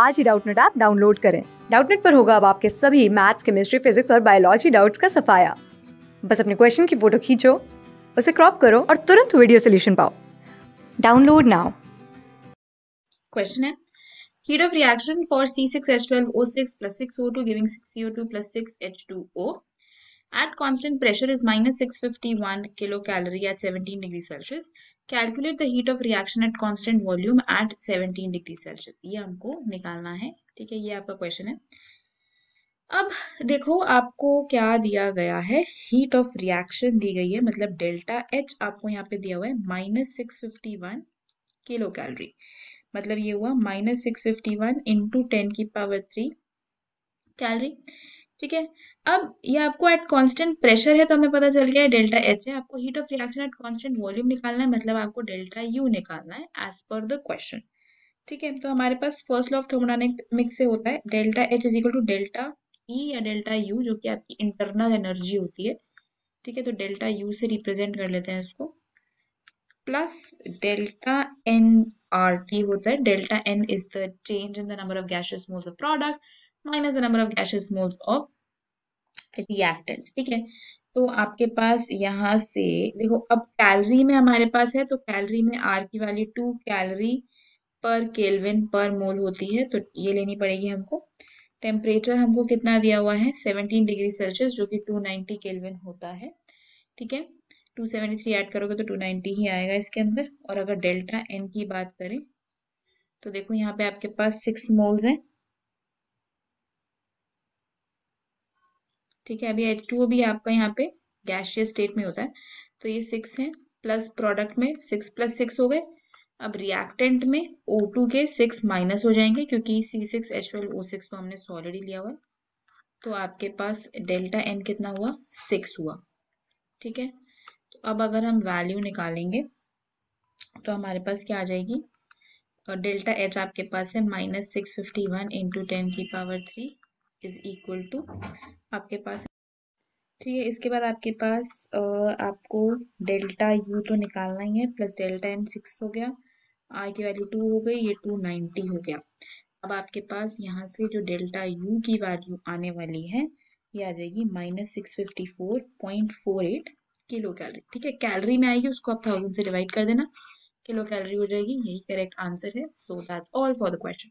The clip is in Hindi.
आज ही डाउटनेट ऐप डाउनलोड करें डाउटनेट पर होगा अब आपके सभी मैथ्स केमिस्ट्री फिजिक्स और बायोलॉजी डाउट्स का सफाया बस अपने क्वेश्चन की फोटो खींचो उसे क्रॉप करो और तुरंत वीडियो सोल्यूशन पाओ डाउनलोड नाउ क्वेश्चन है heat of reaction for C6H12O6 plus 6O2 giving 6CO2 plus 6H2O At constant pressure is minus 651 kilocalorie at 17 degree Celsius. Calculate the heat of reaction at constant volume at 17 degree Celsius. ये हमको निकालना है ठीक है ये आपका क्वेश्चन है अब देखो आपको क्या दिया गया है हीट ऑफ रिएक्शन दी गई है मतलब डेल्टा एच आपको यहाँ पे दिया हुआ है minus six fifty one kilo calorie मतलब ये हुआ minus six fifty one into ten की पावर थ्री कैलोरी ठीक है अब ये आपको एट कांस्टेंट प्रेशर है तो हमें पता चल गया है डेल्टा एच है आपको heat of reaction at constant volume निकालना है मतलब आपको डेल्टा यू निकालना है एज पर द क्वेश्चन ठीक है तो हमारे पास फर्स्ट लॉ ऑफ थर्मोडाइनमिक्स से होता है delta H is equal to delta E या डेल्टा यू जो कि आपकी इंटरनल एनर्जी होती है ठीक है तो डेल्टा यू से रिप्रेजेंट कर लेते हैं इसको plus delta N R T होता है delta N is the change in the number of gaseous moles of product minus the number of gaseous moles of reactants ठीक है तो आपके पास यहाँ से देखो अब कैलरी में हमारे पास है तो कैलरी में आर की वैल्यू टू कैलरी पर केल्विन पर मोल होती है तो ये लेनी पड़ेगी हमको टेम्परेचर हमको कितना दिया हुआ है 17 डिग्री सेल्सियस जो कि 290 केल्विन होता है ठीक है 273 ऐड करोगे तो 290 ही आएगा इसके अंदर और अगर डेल्टा एन की बात करें तो देखो यहाँ पे आपके पास सिक्स मोल्स हैं ठीक है अभी एच टू भी आपका यहाँ पे गैशियस स्टेट में होता है तो ये सिक्स है प्लस प्रोडक्ट में सिक्स प्लस सिक्स हो गए अब रिएक्टेंट में ओ टू के सिक्स माइनस हो जाएंगे क्योंकि C six H twelve O six तो हमने सॉलिड लिया हुआ तो आपके पास डेल्टा एन कितना हुआ सिक्स हुआ ठीक है तो अब अगर हम वैल्यू निकालेंगे तो हमारे पास क्या आ जाएगी और डेल्टा एच आपके पास है minus six fifty one into ten की power three is equal to आपके पास ठीक है इसके बाद आपके पास आपको डेल्टा यू तो निकालना ही है प्लस डेल्टा एन सिक्स हो गया आई की वैल्यू टू हो गई ये टू नाइन्टी हो गया अब आपके पास यहाँ से जो डेल्टा यू की वैल्यू आने वाली है ये आ जाएगी minus six fifty four point four eight kilo calorie ठीक है कैलरी में आएगी उसको आप थाउजेंड से डिवाइड कर देना किलो कैलरी हो जाएगी यही करेक्ट आंसर है so that's all for the question